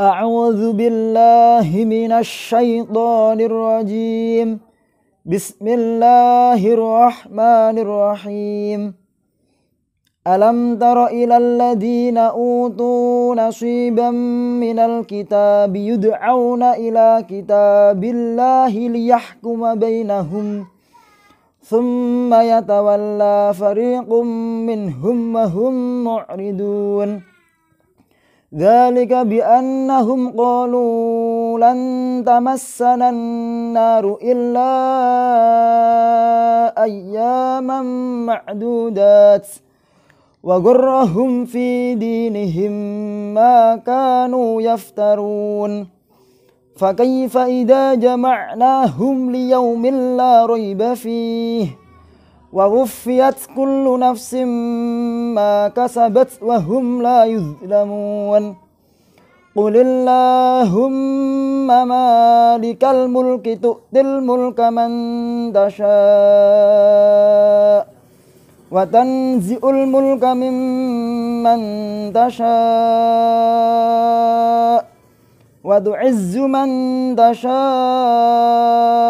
أعوذ بالله من الشيطان الرجيم بسم الله الرحمن الرحيم ألم تر إلى الذين أوتوا نصيبا من الكتاب يدعون إلى كتاب الله ليحكم بينهم ثم يتولى فريق منهم وهم معرضون ذلك بأنهم قالوا لن تمسنا النار إلا أياما معدودات وغرهم في دينهم ما كانوا يفترون فكيف إذا جمعناهم ليوم لا ريب فيه ووفيت كل نفس ما كسبت وهم لا يظلمون قل اللهم مالك الملك تؤتي الملك من تشاء وتنزع الملك ممن تشاء وتعز من تشاء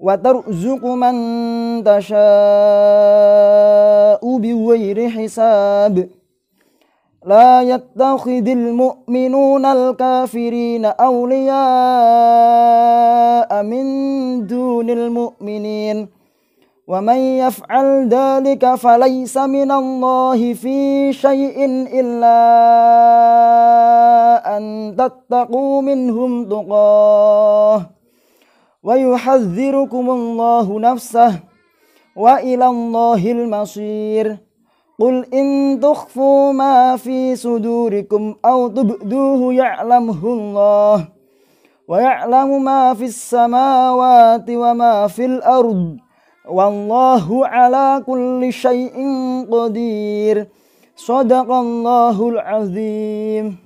وترزق من تشاء بغير حساب لا يتخذ المؤمنون الكافرين أولياء من دون المؤمنين ومن يفعل ذلك فليس من الله في شيء إلا أن تتقوا منهم تقاه ويحذركم الله نفسه وإلى الله المصير قل إن تخفوا ما في صدوركم أو تبدوه يعلمه الله ويعلم ما في السماوات وما في الأرض والله على كل شيء قدير صدق الله العظيم